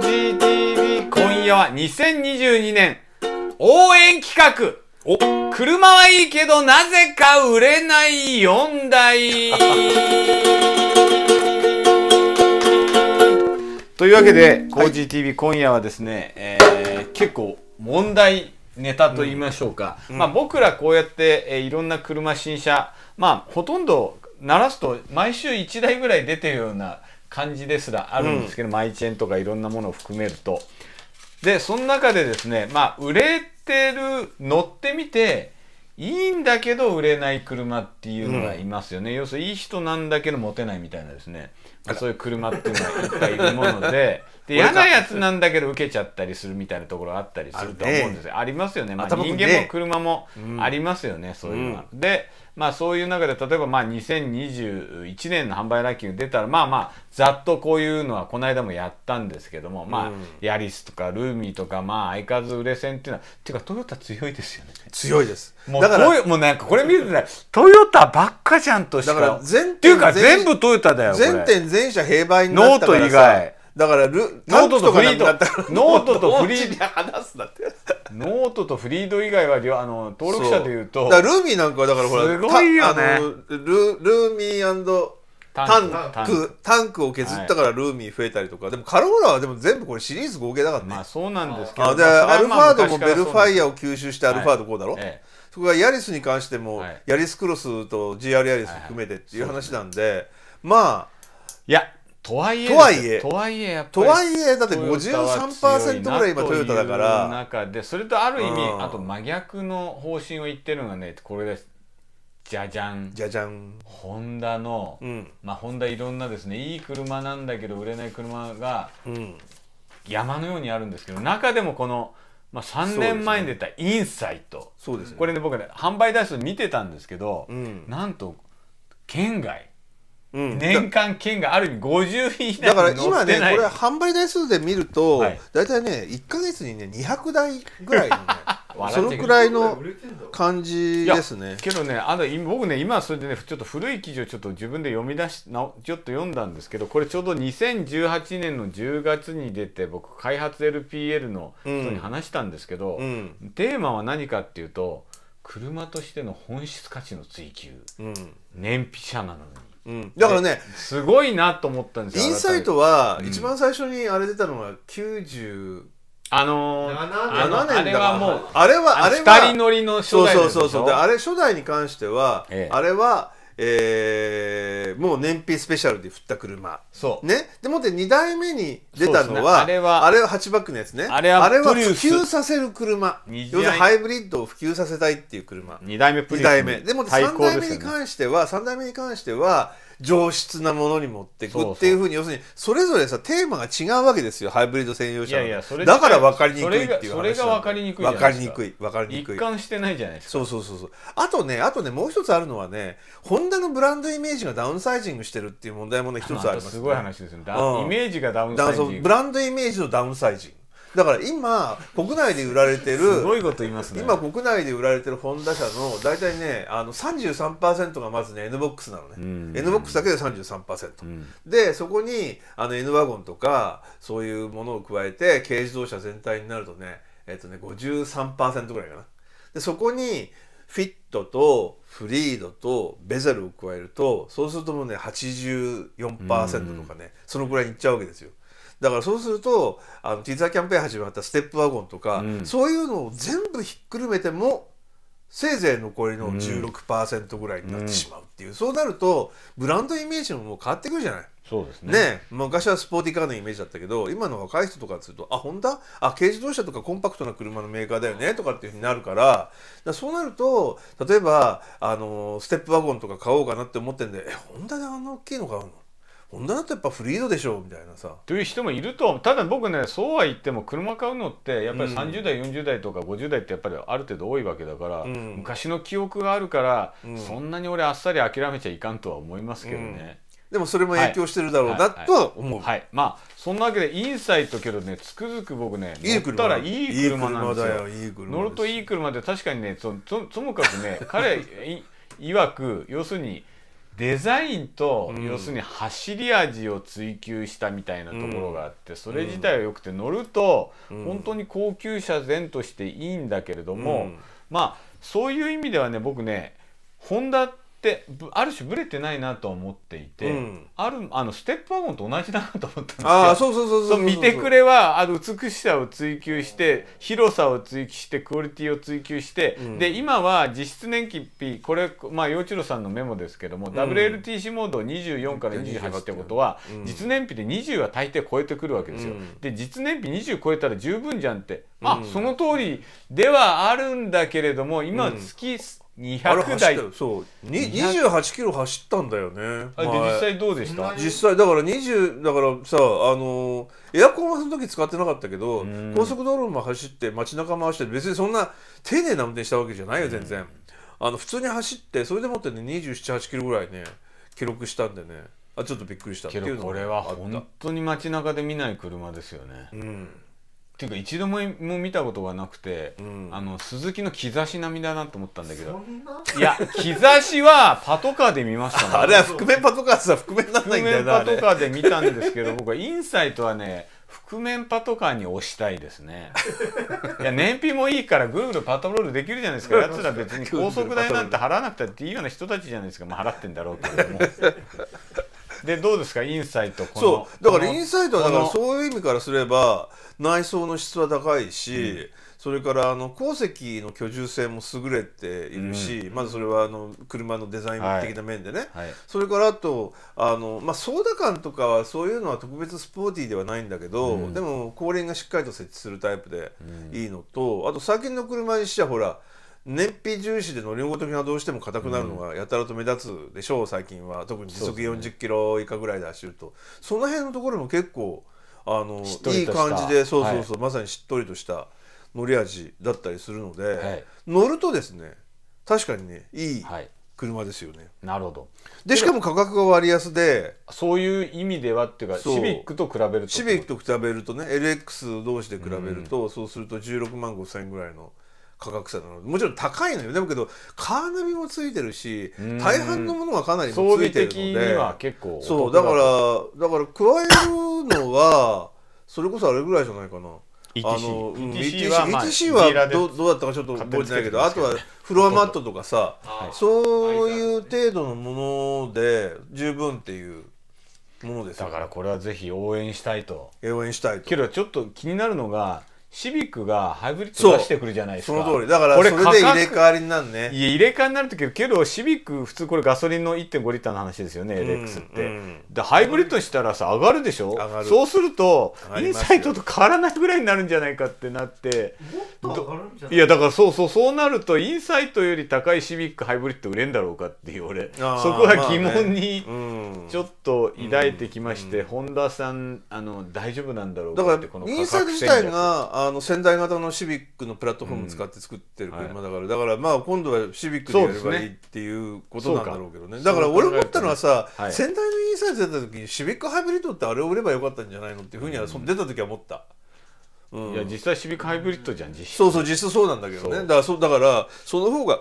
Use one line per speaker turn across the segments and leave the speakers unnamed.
g t v 今夜は2022年応援企画車はいいけどなぜか売れない4台 というわけで、G. 事 TV 今夜はですね、えー、結構問題ネタと言いましょうか、うんうん、まあ、僕らこうやって、えー、いろんな車新車まあほとんど鳴らすと毎週1台ぐらい出てるような感じですらあるんですけど、うん、マイチェーンとかいろんなものを含めると。で、その中でですね、まあ、売れてる、乗ってみて、いいんだけど売れない車っていうのがいますよね。うん、要するにいい人なんだけどモテないみたいなですね。そういう車っていうのがいっぱいいるもので、で嫌なやつなんだけど受けちゃったりするみたいなところあったりすると思うんですよ。あ,、りますよね。まあ、人間も車もありますよね、うん、そういうのは。で、まあそういう中で、例えばまあ2021年の販売ランキング出たら、まあまあ、ざっとこういうのはこの間もやったんですけども、まあ、ヤリスとかルーミーとか、まあ相変わらず売れ線っていうのは、っていうかトヨタ強いですよね。強いです。もう、だからもうなんかこれ見るとね、トヨタばっかじゃんとしか。だから全っていうか全部トヨタだよ。全店
全社平売になったからさ。ノート以外。
だからルノートとフリードノートとフリード話すなってノートとフリード以外はあの登録者でいうとだルーミーなんかだからほらすごいよねルルーミー
タンクタンクを削ったからルーミー増えたりとか、はい、でもカローラはでも全部これシリーズ合計だからねまあそうなんですけどでアルファードもベルファイアを吸収してアルファードこうだろ、はいええそこがヤリスに関しても、はい、ヤリスクロスと GR ヤ
リス含めてっていう話なんで、はいはい、まあいやとはいえとはいえとはいえやっぱとはいえだって53%ぐらい今トヨタだから中でそれとある意味、うん、あと真逆の方針を言ってるのがねこれですじゃじゃんじゃじゃんホンダの、うん、まあホンダいろんなですねいい車なんだけど売れない車が山のようにあるんですけど中でもこの、まあ、3年前に出たインサイトそうです、ね、これね僕ね販売台数見てたんですけど、うん、なんと県外年間券がある意味50以内だから今ねこれ
販売台数で見ると、大体ね1か月にね200
台ぐらいのね そのくらいの
感じです
ねけどねあの僕ね今それでねちょっと古い記事をちょっと自分で読み出しちょっと読んだんですけどこれちょうど2018年の10月に出て僕開発 LPL の人に話したんですけど、うんうん、テーマは何かっていうと車としての本質価値の追求、燃費車なのにうん、だからねすごいなと思ったんですよインサイトは一番
最初にあれ出たのが90、あの7年あれはもうあれはあれは2人乗りの初代そうそうそうそうあれ初代に関しては、あれはえー、もう燃費スペシャルで振った車そうねでもって2代目に出たのは、ね、あれはあれはハバックのやつねあれは普及させる車要するにハイブリッドを普及させたいっていう車2代目プリウス代目でもっ3代目に関しては、ね、3代目に関しては上質なものに持っていくっていうふうに要するにそれぞれさテーマが違うわけですよハイブリッド専用車だから分かりにくいっていう話それが分かりにくい分かりにくい分かりにくい一貫してないじゃないですかそうそうそうそうあとねあとねもう一つあるのはねホンダのブランドイメージがダウンサイジングしてるっていう問題もね一つあります、ね、すごい話ですよね、うん、イメージがダウンサイジングブランドイメージのダウンサイジングだから今国内で売られてるすごいこと言いますね今国内で売られてるホンダ車の大体ねあの33%がまずね N ボックスなのね、うん、N ボックスだけで33%、うん、でそこにあの N ワゴンとかそういうものを加えて軽自動車全体になるとねえっとね53%ぐらいかなでそこにフィットとフリードとベゼルを加えるとそうするともうね84%とかね、うん、そのぐらいにいっちゃうわけですよ。だからそうするとあのティザーキャンペーン始まったステップワゴンとか、うん、そういうのを全部ひっくるめてもせいぜい残りの16%ぐらいになってしまうっていう、うん、そうなるとブランドイメージももう変わってくるじゃない。
そうですね、ね、
昔はスポーティーカーのイメージだったけど今の若い人とかするとあホンダあ軽自動車とかコンパクトな車のメーカーだよねとかっていうふうになるからだそうなると例えばあのステップワゴンとか買おうか
なって思ってんでえホンダであんな大きいの買うの女だとやっぱフリードでしょみたいなさ。という人もいるとただ僕ねそうは言っても車買うのってやっぱり30代、40代とか50代ってやっぱりある程度多いわけだから、うん、昔の記憶があるから、うん、そんなに俺あっさり諦めちゃいかんとは思いますけどね。でもそれも影響してるだろうなとは思う、はい、はいはい、まあそんなわけでインサイトけどねつくづく僕ね乗ったらいい車なんですよ乗るといい車で確かにねとともかくね彼いわく要するにデザインと、要するに走り味を追求したみたいなところがあって、それ自体は良くて乗ると、本当に高級車前としていいんだけれども、まあそういう意味ではね僕ねホンダってってある種ブレてないなと思っていて、うん、あるあのステップワゴンと同じだなと思ったんですけどあそうそうそうそう見てくれはあの美しさを追求して広さを追求してクオリティを追求して、うん、で今は実質燃費これまあ陽一郎さんのメモですけども、うん、WLTC モード24から28ってことは、実燃費で20は大抵超えてくるわけですよ。で実燃費20超えたら十分じゃんってあ、その通りではあるんだけれども今月、200台そう28キロ走ったんだよね
で実際どうでした実際だから20だからさあのエアコンはその時使ってなかったけど高速道路も走って街中回して別にそんな丁寧な運転したわけじゃないよ全然あの普通に走ってそれでもってね2 7 8キロぐ
らいね記録したんでねあちょっとびっくりしたっていうのこれは本当に街中で見ない車ですよねうんっていうか一度もも見たことがなくて、うん、あの鈴木の兆し並みだなと思ったんだけどいや兆しはパトカーで見ましたもん あれは覆面パトカーさ覆面なんないんだよ覆面パトカーで見たんですけど僕はインサイトはね覆面パトカーに押したいですね いや燃費もいいからグーグルパトロールできるじゃないですかやつら別に高速代なんて払わなくたっていいような人たちじゃないですか、まあ、払ってんだろうけども でどうですかインサイトそうだからインサイトはだから
そういう意味からすれば内装の質は高いし、うん、それからあの鉱石の居住性も優れているし、うん、まずそれはあの車のデザイン的な面でね、はいはい、それからあとあの、まあ、ソーダ感とかはそういうのは特別スポーティーではないんだけど、うん、でも後輪がしっかりと設置するタイプでいいのと、あと最近の車にしてはほら燃費重視で乗り心地がどうしても硬くなるのがやたらと目立つでしょう、最近は特に時速40キロ以下ぐらいで走るとそ,、の辺のところも結構あのいい感じでそうそうそう、まさにしっとりとした乗り味だったりするので、乗るとですね確かにねいい車ですよね。なるほどでしかも価格が割安でそういう意味ではっていうかシビックと比べるとシビックと比べるとね LX 同士で比べると、そうすると16万5,000円ぐらいの。価格差なのもちろん高いのよでもけどカーナビもついてるし大半のものがかなりついてるのでそうだからだから加えるのはそれこそあれぐらいじゃないかな。あの ETC は,、まあ、ETC はどどうだったかちょっと覚えてないけどあとはフロアマットとかさそういう程度のも
ので十分っていうものですだからこれはぜひ応援したいと応援したいとけどちょっと気になるのがシビックがハイブリッド出してくるじゃないですかその通りだからそれで入れ替わり
になるねい
や入れ替わりになる時けどシビック普通これガソリンの1.5リッターの話ですよね、LX って、でハイブリッドにしたらさ上がるでしょそうするとインサイトと変わらないぐらいになるんじゃないかってなっていやだからそうそうそうなるとインサイトより高いシビックハイブリッド売れんだろうかっていう俺そこは疑問に、ちょっと抱いてきまして、うん、本田さんあの大丈夫なんだろうかってこの価格戦略だからインサイト自体があの先代型のシビックのプラットフォーム使って作
ってる車だから、うん、だからまあ今度はシビックでやればいいっていうことなんだろうけどね、ね、だから俺思ったのはさ、ねはい、先代のインサイズ出た時にシビックハイブリッドってあれを売ればよかったんじゃないのっていうふうには、うん、出た時は思った。うん、いや実際シビックハイブリッドじゃん実そうそう実質そうなんだけどねだからそだからその方が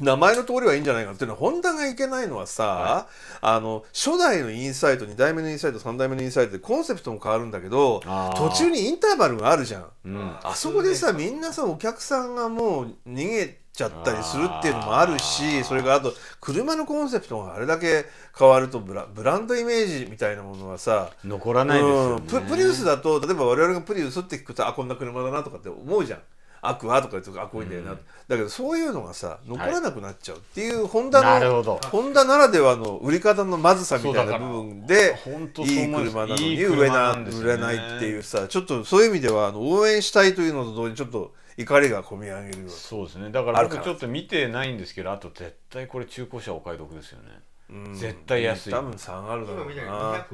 名前の通りはいいんじゃないかっていうのは、ホンダがいけないのはさ、はい、あの、初代のインサイト、2代目のインサイト、3代目のインサイトでコンセプトも変わるんだけど、途中にインターバルがあるじゃん。うん、あそこでさ、みんなさ、お客さんがもう逃げちゃったりするっていうのもあるし、それからあと、車のコンセプトがあれだけ変わるとブラ、ブランドイメージみたいなものはさ、残らないですよね、うん、プリウスだと、例えば我々がプリウスって聞くと、あ、こんな車だなとかって思うじゃん。アクアとかとかアクオイだよな、うん、だけどそういうのがさ残らなくなっちゃうっていうホンダの、ホンダならではの売り方のまずさみたいな部分でいい車なのに売な売れないっていうさちょっとそういう意味ではあの応援したいというのと同時にちょっと。怒りが込み上げる
そうですねだから僕ちょっと見てないんですけどあと絶対これ中古車お買い得ですよねうん、絶対安い多分3あるだろうな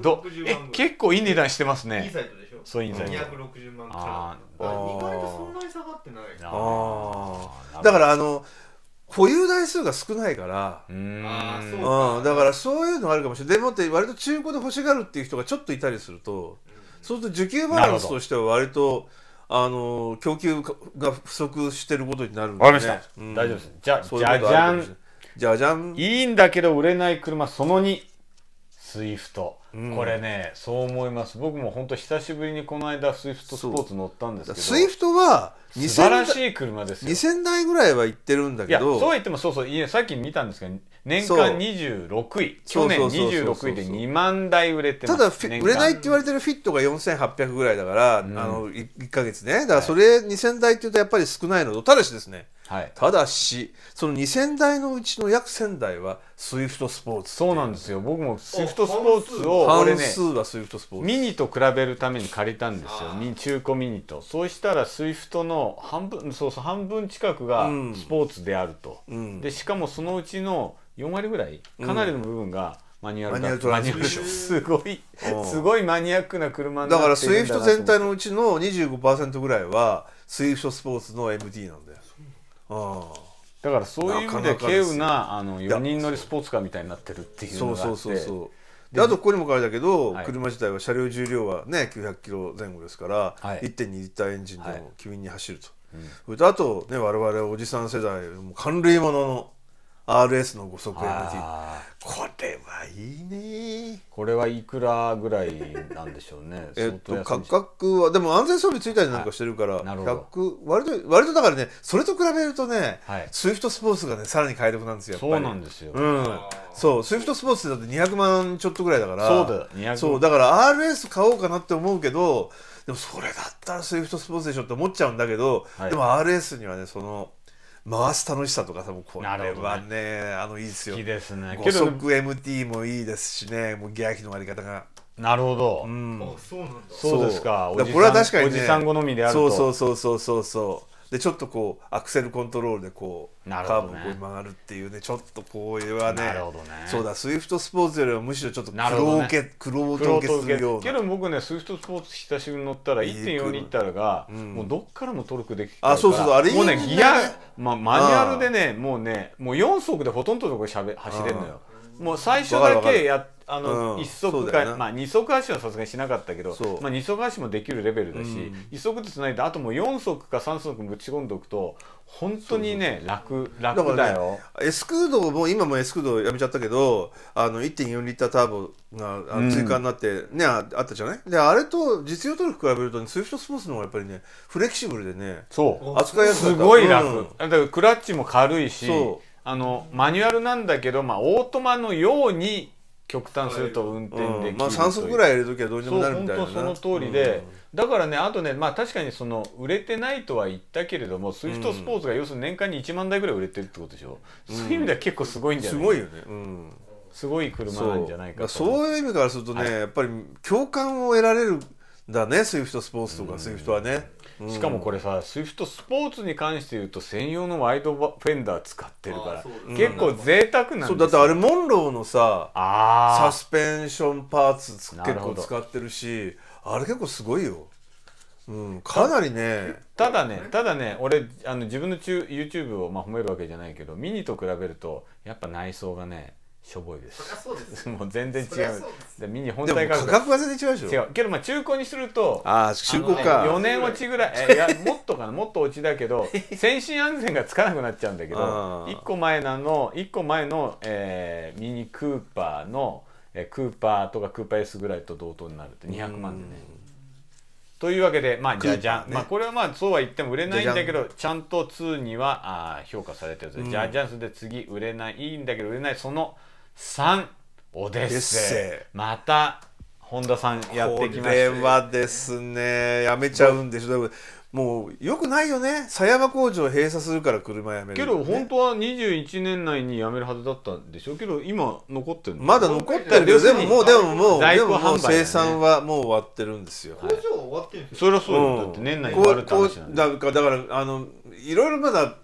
え結構いい値段してますねいいサイトでょそういう260万から意外とそんなに下がってない
あだからあの保有台数が少ないからうんあだからそういうのあるかもしれないでもって割と中古で欲しがるっていう人がちょっといたりすると、うん、そうすると需給バランスとしては割とあの供給が不足してることにな
るんで、ね、分かりました、うん、大丈夫ですじゃじゃじゃんじゃじゃんいいんだけど売れない車その2スイフトうん、これねそう思います僕も本当久しぶりにこの間スイフトスポーツ乗ったんですけどスイフトは素晴らしい車ですよ2000台ぐらいは行ってるんだけどそう言ってもそうそういやさっき見たんですけど年間26位去年26位で2万台売れてただ売れないっ
て言われてるフィットが4800ぐらいだから、うん、あの 1, か月ねだからそれ2000台っていうとやっぱり少ないのとただしですね、
はい、ただしその2000台のうちの約1000台はスイフトスポーツそうなんですよ僕もスイフトスポーツを半数はスイフトスポーツミニと比べるために借りたんですよミニ中古ミニとそうしたらスイフトの半分そうそう半分近くがスポーツであると、うんでしかもそのうちの4割ぐらいかなりの部分がマニュアルマニュアルトランスションすごいすごいマニアックな車になだからスイフト全
体のうちの25%ぐらいはスイフトスポーツの MD なんだよああだからそういう意味なかなでか稀有なあの4人乗りスポーツカーみたいになってるっていうそのうがあそうそうそうであとここにも書いたけど、はい、車自体は車両重量はね900キロ前後ですから、はい、1.2リッターエンジンでも機敏に走ると、はいうん、あとね我々おじさん世代もう寒類ものの RS の5速 MT これ
はいい
ねこれはいくらぐらい
なんでしょうね えっと価
格はでも安全装備ついたりなんかしてるから、はい、割と割とだからねそれと比べるとね、はい、スイフトスポーツがねさらに快読なんですよそうなんですよ、うん、そうスイフトスポーツだって200万ちょっとぐらいだからそうだそうだから RS 買おうかなって思うけどでもそれだったらスイフトスポーツでしょって思っちゃうんだけど、はい、でも RS にはねその回す楽しさとかさもこれは
ねねあのいいですよ好きですね五足
MT もいいですしねもうギア比のあり方がなるほど、うん、そうそうですかこれは確かに、ね、おじさん好みであるとそうそうそうそうそうそうでちょっとこうアクセルコントロールでこう、ね、カーブをこう曲がるっていうねちょっとこうはね、ね、そうだスイフトスポーツよりはむしろちょっと黒受け、ね、受けするようなけ
ど僕ねスイフトスポーツ久しぶりに乗ったら1.4リッターが、うん、もうどっからもトルクできてあそうそうあれもうねギア、まあ、マニュアルでねもうねもう4速でほとんどのところ走れるのよもう最初だけやあの、一足か、まあ二足足はさすがにしなかったけど、まあ二足足もできるレベルだし、うん、一足ずつないであともう四足か三足ぶち込んでおくと本当にね楽楽だよ。
ね、エスクードも今もエスクードやめちゃったけど、あの1.4リッターターボが追加になってね、うん、あったじゃない。であれと実用
トルク比べると、ね、スイフトスポーツの方がやっぱりねフレキシブルでね、そう扱いやすい。すごい楽。だからクラッチも軽いし。そうあのマニュアルなんだけど、まあ、オートマのように極端すると運転できる、うん、まあ3速ぐらい入れときはどうにもなるみたいなその通りで、うん、だからねあとねまあ確かにその売れてないとは言ったけれどもスイフトスポーツが要するに年間に1万台ぐらい売れてるってことでしょ、うん、そういう意味では結構すごいんじゃないすごいよね、うん、す
ごい車なんじゃないかとそういう意味からするとね、はい、やっぱり共感を得られるんだね
スイフトスポーツとか、スイフトはねしかもこれさスイフトスポーツに関して言うと専用のワイドフェンダー使ってるから結構贅沢なんですよ、うだって
あれモンローのさサスペンションパーツ結構使ってるしあれ結構すご
いよ。うん、かなりねただねただね俺あの自分の YouTube をまあ褒めるわけじゃないけどミニと比べるとやっぱ内装がねしょぼいです。ですもう全然違う。でミニ本体価格価格が全然違うでしょ。違う。けどまあ中古にすると、ああ中古か。四、ね、年落ちぐらい、えいやもっとかな、もっと落ちだけど、先進安全がつかなくなっちゃうんだけど、一個前なの一個前の、えー、ミニクーパーの、えー、クーパーとかクーパー S ぐらいと同等になると200万でね。というわけで、まあ、じゃじゃん、ね、まあ、これはまあそうは言っても売れないんだけどちゃんと2にはあ評価されてる、じゃじゃんすで次売れないいいんだけど売れないその。三オデッセイまた本田さんやってきましたこれはです
ねやめちゃうんでしょもうよくないよね狭山工場閉鎖するから車やめる、ね、けど本
当は21年内にやめるはずだったんでしょうけど今残ってるまだ残ってるけどでももうでももう、ね、でももう生産はもう終わってるんで
すよ工場は終わってるんですよそれはそうだ、うん、だって年内終わるって話なんだだからあのいろいろまだ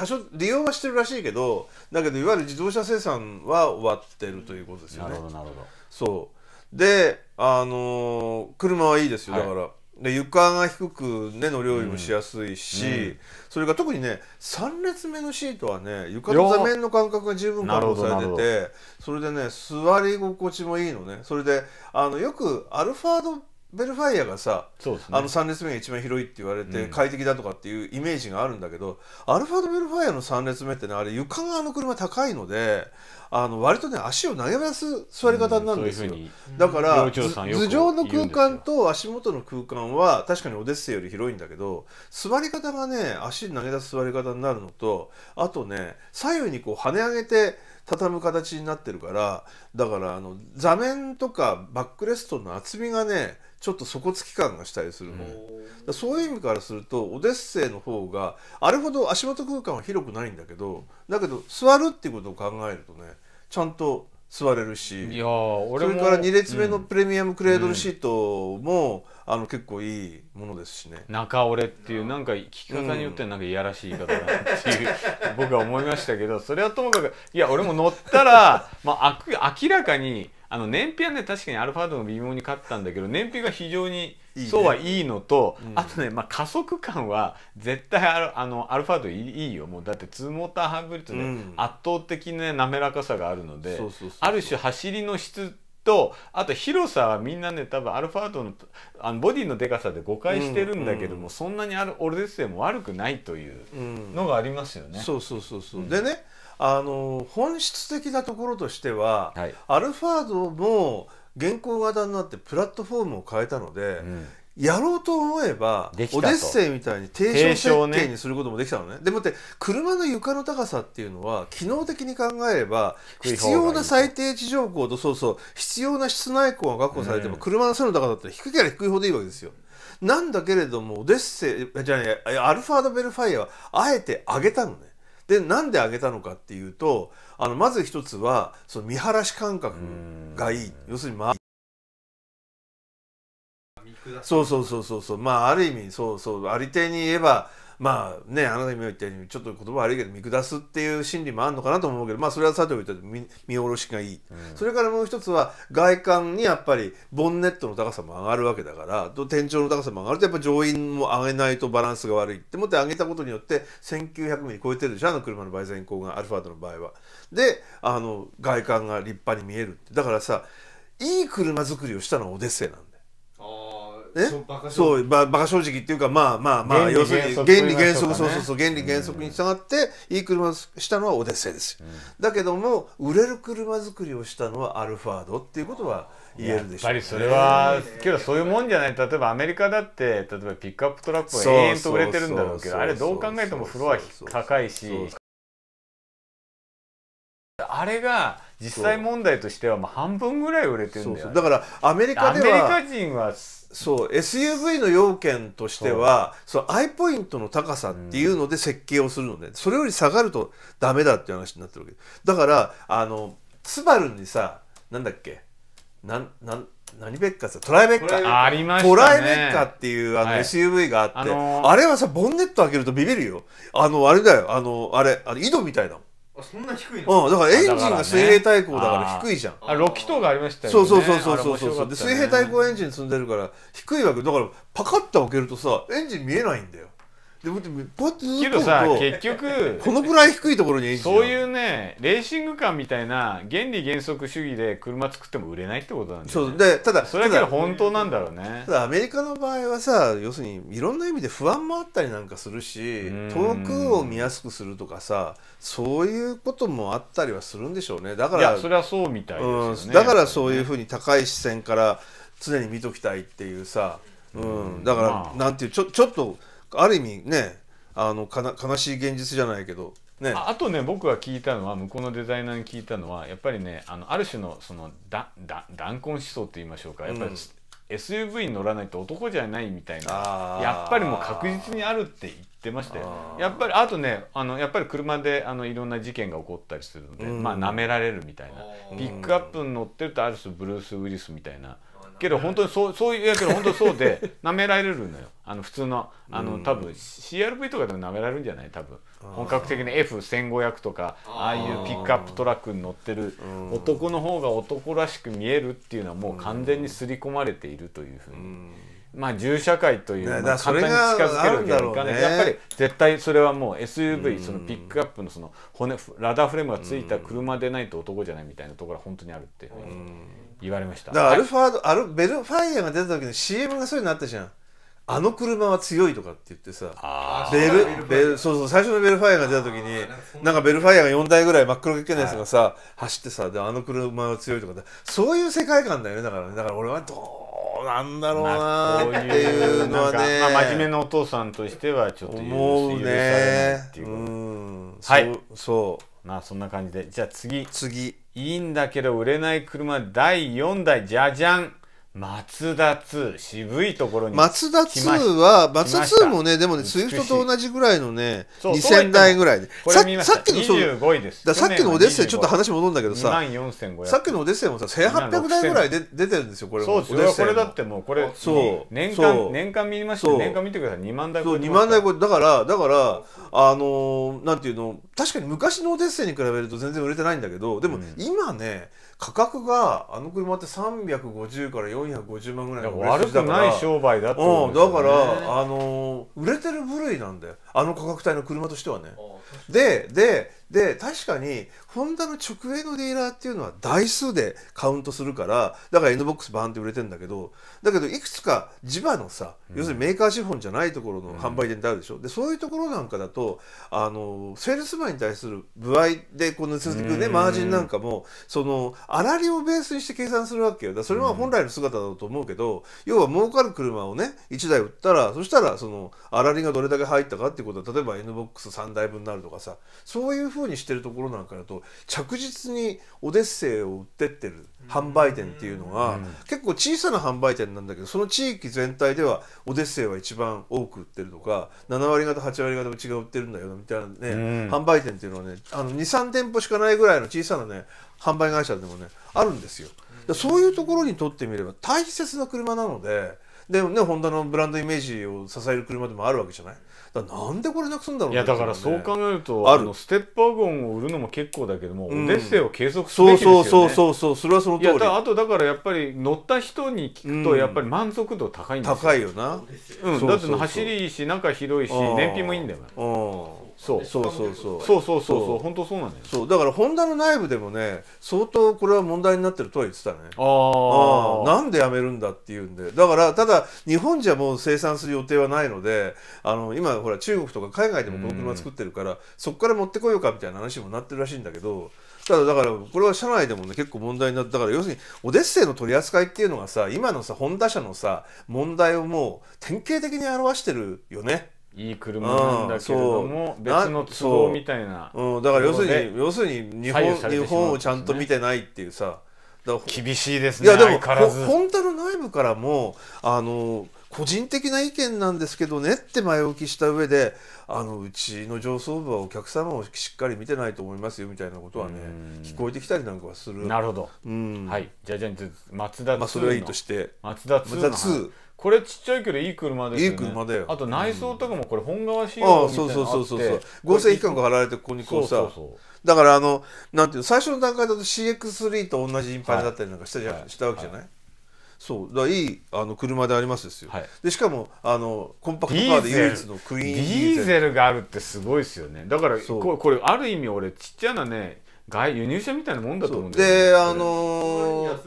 多少利用はしてるらしいけどだけどいわゆる自動車生産は終わってるということですよね。なるほどなるほどそうであのー、車はいいですよ、だから。で床が低く、ね、乗り降りもしやすいし、うんうん、それが特にね3列目のシートはね床と座面の間隔が十分確保されててそれでね座り心地もいいのねそれであのよくアルファードベルファイアがさ、ね、あの3列目が一番広いって言われて快適だとかっていうイメージがあるんだけど、うん、アルファード・ベルファイアの3列目ってねあれ床側の車高いのであの割とね足を投げ出す座り方なんですよ、うん、ううだから、うん、頭上の空間と足元の空間は確かにオデッセイより広いんだけど座り方がね足投げ出す座り方になるのとあとね左右にこう跳ね上げて畳む形になってるからだからあの座面とかバックレストの厚みがねちょっと底つき感がしたりするの、うん、そういう意味からするとオデッセイの方があれほど足元空間は広くないんだけどだけど座るっていうことを考えるとねちゃんと座
れるしいや俺それから2列目の
プレミアムクレードルシートも、うん、あの
結構いいものですしね中折れっていうなんか聞き方によってはなんかいやらしい言い方だなっていう、僕は思いましたけどそれはともかくいや俺も乗ったら、まあ、明らかに。あの燃費はね確かにアルファードが微妙に勝ったんだけど燃費が非常にそうはいいのと、ねうん、あとね、まあ、加速感は絶対あるあのアルファードいいよもうだって2モーターハイブリッドで、ね圧倒的な、ね、滑らかさがあるのである種走りの質とあと広さはみんなね多分アルファードのあのボディのでかさで誤解してるんだけども、うん、そんなにあるオルデッセイも悪くないというのがありますよね。そうそうそうそうでねあの本質的なところとしては、は
い、アルファードも現行型になってプラットフォームを変えたので、うん、やろうと思えばオデッセイみたいに低床設計にすることもできたのね、ね、でもって車の床の高さっていうのは機能的に考えれば必要な最低地上高とそうそう必要な室内高が確保されても、うん、車の背の高さって低ければ低いほどいいわけですよ。なんだけれどもオデッセイじゃあアルファード・ベルファイアはあえて上げたのね。でなんで上げたのかっていうとあのまず一つはその見晴らし感覚がいい要するにまあそうそうそうそうそうまあある意味そうそうありていに言えばまあねあなたに言ったようにちょっと言葉悪いけど見下すっていう心理もあるのかなと思うけどまあそれは佐藤言った見見下ろしがいい、うん、それからもう一つは外観にやっぱりボンネットの高さも上がるわけだからと天井の高さも上がるとやっぱ乗員も上げないとバランスが悪いって思って上げたことによって 1900mm 超えてるでしょあの車の倍前後がアルファードの場合は。であの外観が立派に見えるだからさいい車作りをしたのはオデッセイなんだそうババカ正直っていうかまあまあまあ要するに原理原則そうそうそう原理原則に従っていい車したのはオデッセイですよ、だけども売れる車作りをした
のはアルファードっていうことは言えるでしょう、ね、やっぱりそれはけどそういうもんじゃない例えばアメリカだって例えばピックアップトラックが延々と売れてるんだろうけどあれどう考えてもフロア高いしあれが実際問題としてはまあ半分ぐらい売れてるんだよ、ね、だからアメリカではアメリカ人はそう SUV
の要件としてはそうアイポイントの高さっていうので設計をするので、うん、それより下がるとダメだっていう話になってるわけだからあのスバルにさなんだっけなんなん何ベッカさトライベッカね、トライベッカっていうあの SUV があって、はいあのー、あれはさボンネット開けるとビビるよあのあれだよあのあれあれ井戸みたいだもん
そんな低いのうんだからエンジンが水平対向だから低いじゃん、あロキ筒がありましたよねそうそうそうそうそうそう、ね、で水平対
向エンジン積んでるから低いわけだから
パカッと開けるとさ
エンジン見えないんだよでも
ポッとけどさ結
局この
ぐらい低いところにそういうねレーシング感みたいな原理原則主義で車作っても売れないってことなんだよ、ね、そうでただそれだは本当なんだろうねただア
メリカの場合はさ要するにいろんな意味で不安もあったりなんかするし遠くを見やすくするとかさそういうこともあったりはするんでしょうねだからそれは
そうみたいですよね、うん、だからそうい
うふうに高い視線から常に見ときたいっていうさ、うん、だから、まあ、なんていうちょちょっとある意味ねあのかな悲しい現実じゃな
いけどね、ああとね僕が聞いたのは向こうのデザイナーに聞いたのはやっぱりねあのある種のそのだだ断根思想って言いましょうかやっぱり、うん SUV に乗らないと男じゃないみたいなやっぱりもう確実にあるって言ってましたよやっぱりあとねあのやっぱり車であのいろんな事件が起こったりするので、うん、まあ舐められるみたいなピックアップに乗ってるとある種ブルース・ウィリスみたいな。けど本当にそうそういうやけど本当そうでな められるのよあの普通のあの多分 CRV とかでもなめられるんじゃない多分本格的に F1500 とかああいうピックアップトラックに乗ってる男の方が男らしく見えるっていうのはもう完全に刷り込まれているというふうに。まあ、銃社会という、まあ、簡単に近づけるわけにいかない、ね、やっぱり絶対それはもう SUV そのピックアップのその骨ラダーフレームがついた車でないと男じゃないみたいなところは本当にあるっていうふうに言われましただからアルフ
ァード、ベルファイアが出た時に CM がそういうのあったじゃんあの車は強いとかって言ってさベルベルそうそう最初のベルファイアが出た時になんかベルファイアが4台ぐらい真っ黒けけなやつがさ、はい、走ってさであの車は強
いとかそういう世界観だよねだからねだから俺はど
うなんだろうなっていうのはね、まあ、真面目
なお父さんとしてはちょっと思うねうんはいそうまあそんな感じでじゃあ次次いいんだけど売れない車第4代、じゃじゃん松田2渋いところに松田2は松田2
もねでもねスイフトと同じぐらいのね2000台ぐらいでさっきのさっきのオデッセイちょっと話戻るんだけどささっきのオデッセイもさ1800台ぐらいで出てるんですよこれそうですこれだってもうこれ年間年間見ました年間見てくだ
さい2万台そう2万
台これだからだからあのなんていうの確かに昔のオデッセイに比べると全然売れてないんだけどでも今ね、価格があの車って350から450万ぐらいの悪くない商売だって、ね、うん、だからあの売れてる部類なんだよあの価格帯の車としてはねででで確かにホンダの直営のディーラーっていうのは台数でカウントするから、だから NBOX バーンって売れてんだけど、だけどいくつか地場のさ、要するにメーカー資本じゃないところの販売店ってあるでしょ。で、そういうところなんかだと、あの、セールスマンに対する具合でこのくね、マージンなんかも、その、粗利をベースにして計算するわけよ。だそれは本来の姿だと思うけど、要は儲かる車をね、1台売ったら、そしたらその、粗利がどれだけ入ったかっていうことは、例えば NBOX3 台分になるとかさ、そういうふうにしてるところなんかだと、着実にオデッセイを売ってってる販売店っていうのが、結構小さな販売店なんだけどその地域全体ではオデッセイは一番多く売ってるとか7割方8割方うちが売ってるんだよみたいなね、販売店っていうのはね23店舗しかないぐらいの小さなね販売会社でもねあるんですよ。そういうところにとってみれば大切な車なので。でもね、ホンダのブランドイメージを支える車でもあるわけじゃない。だなんでこれなくすんだろう、ね、いやだからそう考えるとあの
ステップワゴンを売るのも結構だけども、うん、オデッセイを継続すべきですよ、ね、そうそうそうそうそれはその通りいやあとだからやっぱり乗った人に聞くとやっぱり満足度高いんですよ、うん、高いよなうんだって走りいいし中広いし燃費もいいんだよ、ね、うんそうそうそうそうそうそうそうそう本当そうなん
だよそうだからホンダの内部でもね相当これは問題になってるとは言ってたねああなんでやめるんだっていうんでだからただ日本じゃもう生産する予定はないのであの今ほら中国とか海外でもこの車作ってるから、そこから持ってこようかみたいな話もなってるらしいんだけどただだからこれは社内でもね結構問題になってだから要するにオデッセイの取り扱いっていうのがさ今のさホンダ社のさ問題をもう典型的に表してるよね。いい車なんだけども別の都合みたいな、うん、だから要するに要するに日本,、日本をちゃんと見てないっていうさ厳しいですねいやでも本当の内部からもあの個人的な意見なんですけどねって前置きした上であのうちの上層部はお客様をしっかり見てないと思いますよみたいなことはね聞こえてきたりなんかはするなるほど、うん、はい
じゃじゃあ松田2まあ、それはいいとして松田2の松これちっちゃいけどいい車です、ね、いい車だよあと内装とかもこれ本革仕様みたいなのあって、うそうそうそうそう合成期間が貼られてここにこうさそうそうそ
うだからあのなんていう最初の段階だと CX3 と同じインパネだったりなんかした,、はい、したわけじゃない、はいそうだいいあの車でありますですよ、はい、でしか
もあのコンパクトカーで唯一のクイーンディーゼルがあるってすごいですよねだからここれある意味俺ちっちゃなね外輸入車みたいなもんだと思うんよ、ね、であのー、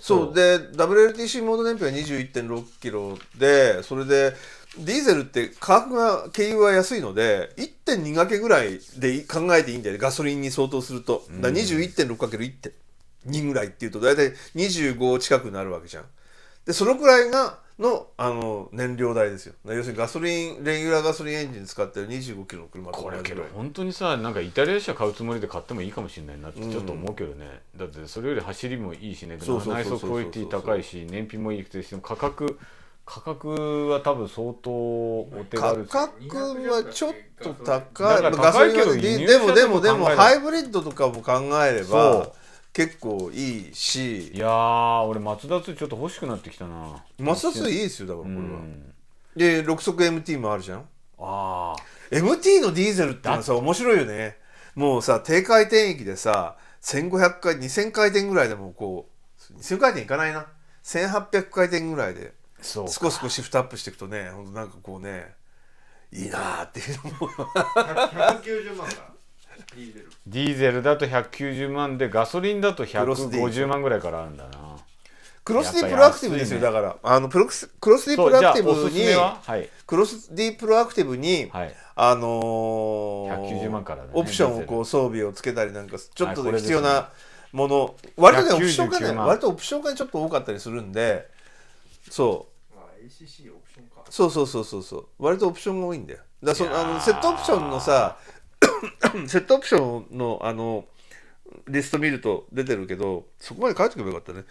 そうで WLTC モード燃費は21.6キロでそ
れでディーゼルって価格が軽油は安いので1.2掛けぐらいで考えていいんだよねガソリンに相当すると 21.6×1.2 ぐらいっていうと大体25近くなるわけじゃん。で、そのくらいが、の、あの、燃料代ですよ。要するにガソリン、レギュラーガソリンエンジン使ってる25キロの車とこれけど、
本当にさ、なんかイタリア車買うつもりで買ってもいいかもしれないなってちょっと思うけどね。うん、だってそれより走りもいいしね、内装クオリティ高いし、燃費もいいくて、価格、価格は多分相当お手軽価格はちょっと高い。けどでもでもでも、ハイブ
リッドとかも考えれば、結構いいしいやー俺松田2ちょっと欲しくなってきたな松田2いいですよだからこれは、で6速 MT もあるじゃんああ MT のディーゼルってのはさ面白いよねもうさ低回転域でさ1500回2000回転ぐらいでもこう2000回転いかないな1800回転ぐらいで少し少しシフトアップしていく
とねほんとなんかこうねいいなーっていうのも190万かディーゼルだと190万でガソリンだと150万ぐらいからあるんだなクロスディープロアクティブですよ、だからあのプロクスクロスディープロアクティブに
クロスディープロアクティブに、あの190万からオプションをこう装備をつけたりなんかちょっと必要なもの、割とねオプション化ね割とオプションがちょっと多かったりするんでそう、まあ、ACC オプションそうそうそうそうそう割とオプションが多いんだよだそあのセットオプションのさセットオプションの、あの、リスト見ると出てるけど、そこまで書いておけ
ばよかったね。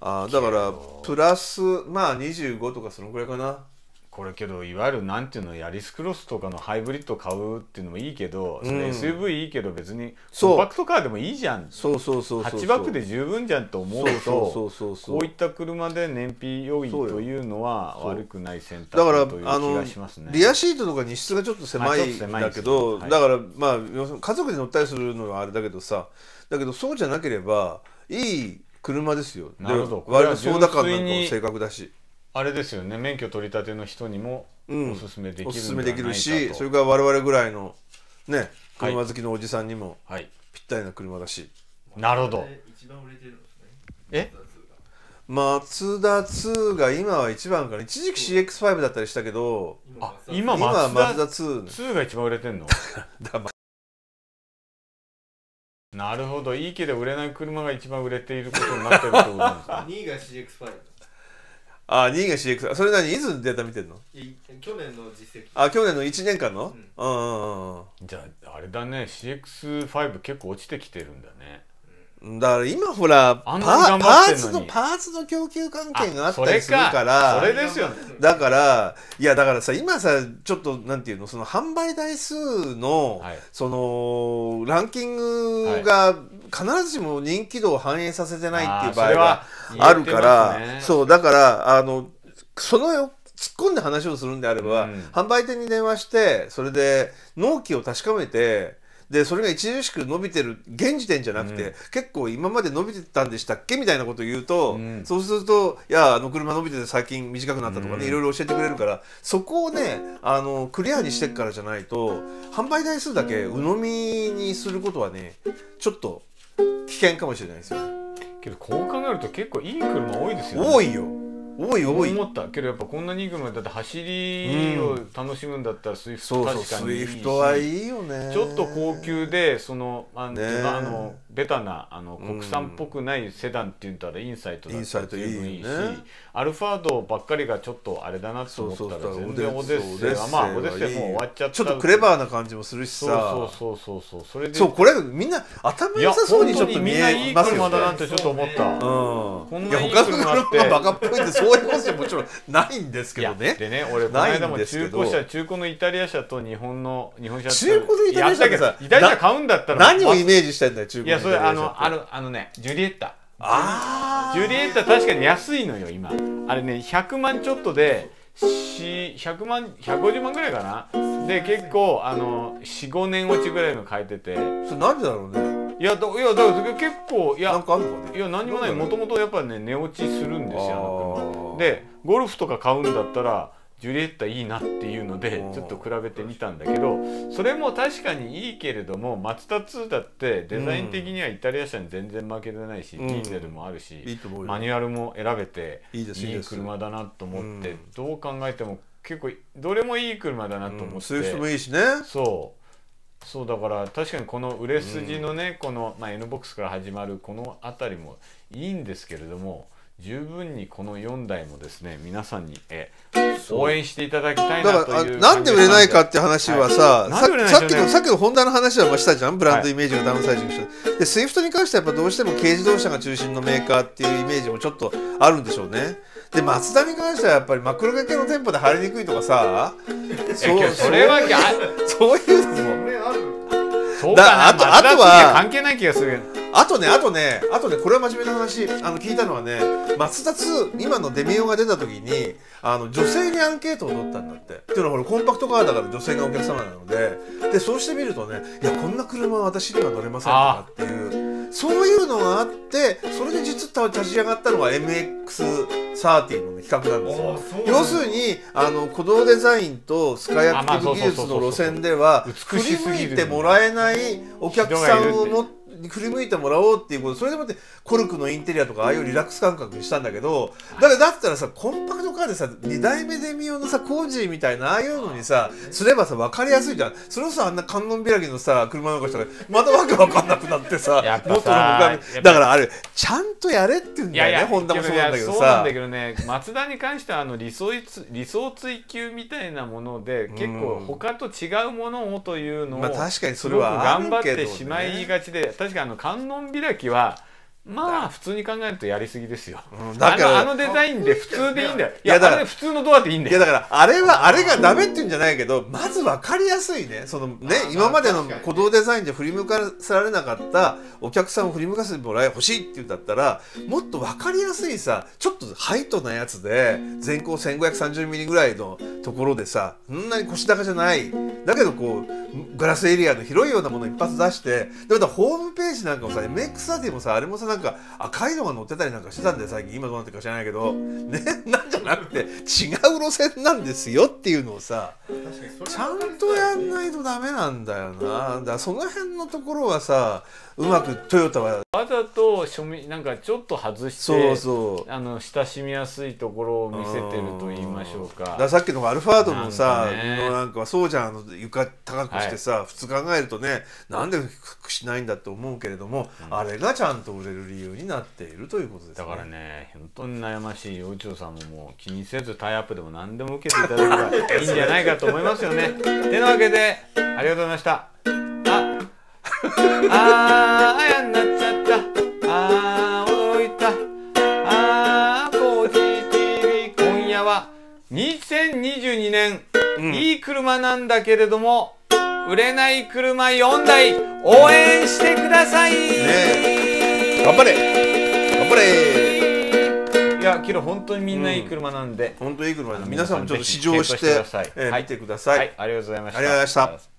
あだから、プラス、まあ25とかそのぐらいかな。これけどいわゆるなんていうのヤリスクロスとかのハイブリッド買うっていうのもいいけど、うん、SUV いいけど別にコンパクトカーでもいいじゃんそうそうそうそう8バックで十分じゃんと思うとこういった車で燃費良いというのは悪くない選択だからという気がしますねリアシートとか荷室がちょっと狭いんだけど、はい、だから
まあ家族で乗ったりするのはあれだけどさだけどそうじゃなければいい車ですよなるほど割とそうだ感なんかも正
確だし。あれですよね免許取り立ての人にもおすすめできるうん、おすすめできるしそれから我々ぐらいのね車好
きのおじさんにもぴったりな車だし、はい、なるほど一番売れてるんですねえマツダ2が今は一番かな一時期 CX5
だったりしたけどあ今マツダ 2, 2が一番売れてんのなるほどいいけど売れない車が一番売れていることになってるってことなんですか2 位が CX5 あ、2位が CX。それ何いつデータ見てんの
去年の実績。
あ、去年の1年間の、うん、うんうんうんじゃあ、あれだね、CX5 結構落ちてきてるんだね。だから今ほらパあパーツのパ
ーツの供給関係があったりするからそれですよね。
だから
いやだからさ今さちょっとなんていうのその販売台数の、はいそのランキングが必ずしも人気度を反映させてないっていう場合はあるから、ね、そうだからあのそのよ突っ込んで話をするんであれば、うん、販売店に電話してそれで納期を確かめてでそれが著しく伸びてる現時点じゃなくて、うん、結構今まで伸びてたんでしたっけみたいなことを言うと、うん、そうすると「いやあの車伸びてて最近短くなった」とかね、うん、いろいろ教えてくれるからそこをねあのクリアにしてからじゃないと販売台数だけ鵜呑
みにすることはねちょっと危険かもしれないですよねけどこう考えると結構いい車多いですよね多いよ多い多い思ったけどやっぱこんなにいい車だって走りを楽しむんだったらスイフト確かにいいし、うん、スイフトはいいよねちょっと高級でそのあの、ね、あのベタなあの国産っぽくないセダンって言ったらインサイトだったら十分いいし、いいね、アルファードばっかりがちょっとあれだなと思ったら全然オデッセイがまあオデッセイもう終わっちゃったちょっとクレバーな感じもするしさそうそうそうそうそれでそうこれみんな頭良さそうにちょっと見えますよね車だなってちょっと思った、うん、いや他の車がバカっぽいってそういうことじゃもちろんないんですけどねでね俺この間も中古車中古のイタリア車と日本の日本車中古でイタリア車ってさイタリア車買うんだったら何をイメージしたんだよ中古のイタリア車いやそれあのあのあのねジュリエッタああジュリエッタ確かに安いのよ今あれね100万ちょっとで100万150万ぐらいかなで結構あの45年落ちぐらいの変えててそれなんでだろうねいやだいやだから結構いやなんかあるかねいや何もないもともとやっぱね寝落ちするんですよでゴルフとか買うんだったらジュリエッタいいなっていうのでちょっと比べてみたんだけどそれも確かにいいけれどもマツダ2だってデザイン的にはイタリア車に全然負けてないし、ディーゼルもあるし、マニュアルも選べていい車だなと思ってどう考えても結構どれもいい車だなと思って、もいいしねそうそうだから確かにこの売れ筋のね、この、まあ、N ボックスから始まるこの辺りもいいんですけれども十分にこの4台もですね皆さんにえ応援していただきたいなというなんで売れないかっていう話はさ、はい、さっきのさっきの本
ンの話はましたじゃんブランドイメージがダウンサイジングしたでスイフトに関してはやっぱどうしても軽自動車が中心のメーカーっていうイメージもちょっとあるんでしょうねでマツダに関してはやっぱりマクロけの店舗で入りにくいとかさそうそれはそういうのもそうかなあとあとは関係ない気がするあとね、あとね、あとね、これは真面目な話、あの、聞いたのはね、松田2、今のデミオが出た時に、あの、女性にアンケートを取ったんだって。っていうのは、これコンパクトカーだから女性がお客様なので、で、そうしてみるとね、いや、こんな車は私には乗れませんとかっていう、そういうのがあって、それで実は立ち上がったのが MX30 の、ね、企画なんですよ。要するに、あの、鼓動デザインとスカイアクティブ技術の路線では、振り向いてもらえないお客さんを持って、に振り向いてもらおうっていうことそれでもってコルクのインテリアとかああいうリラックス感覚にしたんだけどだからだったらさコンパクトカーでさ2代目デミオのさコージーみたいなああいうのにさすればさ分かりやすいじゃんそれをさあんな観音開きのさ車の中したらまたわけ分かんなくなってさ元の向かだからあれ
ちゃんとやれって言うんだよねいやいや本田もそうなんだけどさそうなんだけどね松田に関してはあの理想理想追求みたいなもので結構他と違うものをというのを、まあ、確かにそれは頑張ってしまいがちで、ね、確確かあの観音開きはまあ普通に考えるとやりすぎですよ、うん、だからあのデザインで普通でいいんだよいやだから普通のドアでいいんだよいやだからあれはあれがダメっていうんじゃないけど
まず分かりやすいねそのね今までの鼓動デザインで振り向かせられなかったお客さんを振り向かせてもらえほしいって言うんだったらもっと分かりやすいさちょっとハイトなやつで全高 1530mm ぐらいのところでさそんなに腰高じゃないだけどこうグラスエリアの広いようなもの一発出してでまたホームページなんかもさ MX アーティもさあれもさなんか赤いのが乗ってたりなんかしてたんで最近今どうなってるか知らないけどねなんじゃなくて違う路線なんですよっていうのをさちゃんとやんないとダメなんだよなだその辺のところはさうまくトヨタは
わざと庶民なんかちょっと外してそうそうあの親しみやすいところを見せてると言いましょうかださっきのアルファードのさの
なんかそうじゃん床高くしてさ、はい、普通考えるとね
なんでくしないんだって思うけれども、うん、あれがちゃんと売れるる理由になっているということですねだからね本当に悩ましい幼鳥さんももう気にせずタイアップでも何でも受けていただければいいんじゃないかと思いますよね てなわけでありがとうございましたあああやんなっちゃったあー驚いたあーコージー TV 今夜は2022年、うん、いい車なんだけれども売れない車4台応援してください、ね頑張れ頑張れいや昨日本当にみんないい車なんで、うん、本当いい車で皆さんもちょっと試乗して、えー、見てください、はい、ありがとうございましたありがとうご
ざいました